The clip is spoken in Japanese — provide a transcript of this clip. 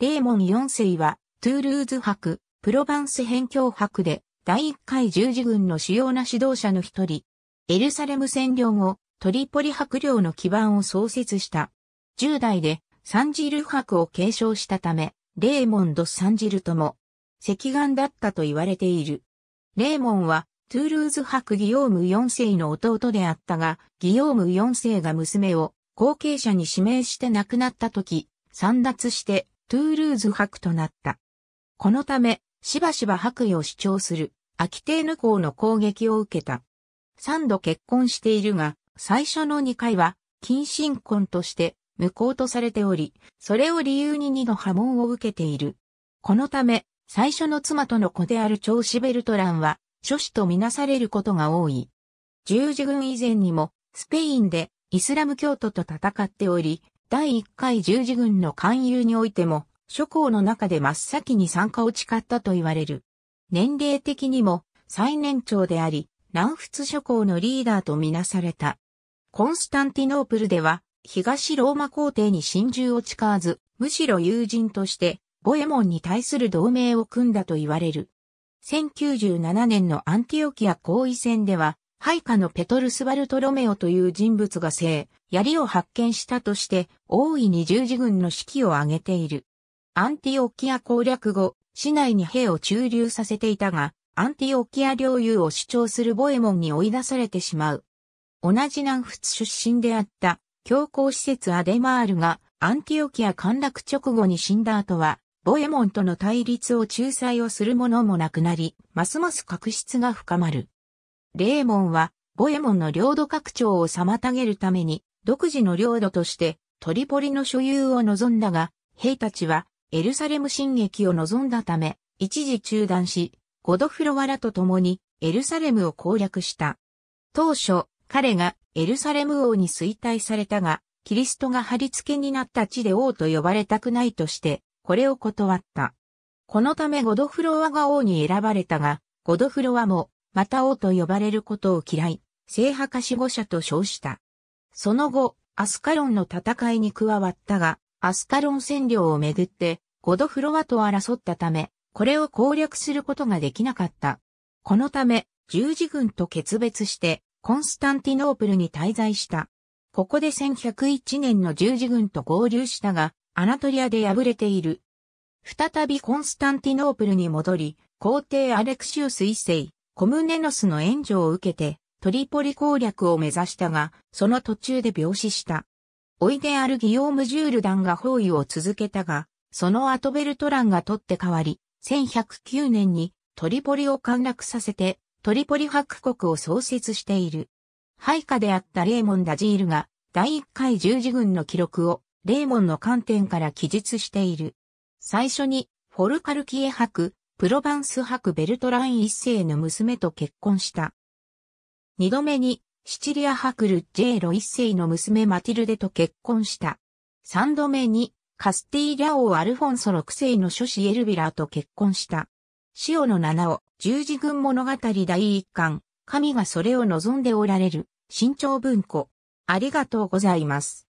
レーモン4世は、トゥールーズ博、プロヴァンス辺境博で、第1回十字軍の主要な指導者の一人。エルサレム占領後、トリポリ博領の基盤を創設した。10代で、サンジル博を継承したため、レーモンド・サンジルとも、赤眼だったと言われている。レーモンは、トゥールーズ博ギオーム4世の弟であったが、ギオーム4世が娘を後継者に指名して亡くなった時、散脱してトゥールーズ博となった。このため、しばしば白衣を主張する、アキテーヌ公の攻撃を受けた。三度結婚しているが、最初の二回は、近親婚として無効とされており、それを理由に二度波紋を受けている。このため、最初の妻との子である長子ベルトランは、諸子とみなされることが多い。十字軍以前にも、スペインでイスラム教徒と戦っており、第1回十字軍の勧誘においても、諸侯の中で真っ先に参加を誓ったと言われる。年齢的にも最年長であり、南仏諸侯のリーダーとみなされた。コンスタンティノープルでは、東ローマ皇帝に真珠を誓わず、むしろ友人として、ボエモンに対する同盟を組んだと言われる。1097年のアンティオキア皇位戦では、配下のペトルス・バルトロメオという人物が生、槍を発見したとして、大いに十字軍の指揮を挙げている。アンティオキア攻略後、市内に兵を駐留させていたが、アンティオキア領有を主張するボエモンに追い出されてしまう。同じ南仏出身であった、教皇施設アデマールが、アンティオキア陥落直後に死んだ後は、ボエモンとの対立を仲裁をする者もなくなり、ますます確執が深まる。レーモンは、ボエモンの領土拡張を妨げるために、独自の領土として、トリポリの所有を望んだが、兵たちは、エルサレム進撃を望んだため、一時中断し、ゴドフロワラと共に、エルサレムを攻略した。当初、彼がエルサレム王に衰退されたが、キリストが貼り付けになった地で王と呼ばれたくないとして、これを断った。このためゴドフロワが王に選ばれたが、ゴドフロワもまた王と呼ばれることを嫌い、聖派化守護者と称した。その後、アスカロンの戦いに加わったが、アスカロン占領をめぐって、ゴドフロワと争ったため、これを攻略することができなかった。このため、十字軍と決別して、コンスタンティノープルに滞在した。ここで1101年の十字軍と合流したが、アナトリアで敗れている。再びコンスタンティノープルに戻り、皇帝アレクシウス一世、コムネノスの援助を受けて、トリポリ攻略を目指したが、その途中で病死した。おいであるギオーム・ジュールダンが包囲を続けたが、その後ベルトランが取って代わり、1109年にトリポリを陥落させて、トリポリ白国を創設している。配下であったレーモン・ダジールが、第1回十字軍の記録を、レーモンの観点から記述している。最初に、フォルカルキエ白、プロヴァンス博ベルトライン一世の娘と結婚した。二度目に、シチリア博ルッジェーロ一世の娘マティルデと結婚した。三度目に、カスティーリャ王アルフォンソ六世の諸子エルビラーと結婚した。シオの七尾、十字軍物語第一巻、神がそれを望んでおられる、新潮文庫。ありがとうございます。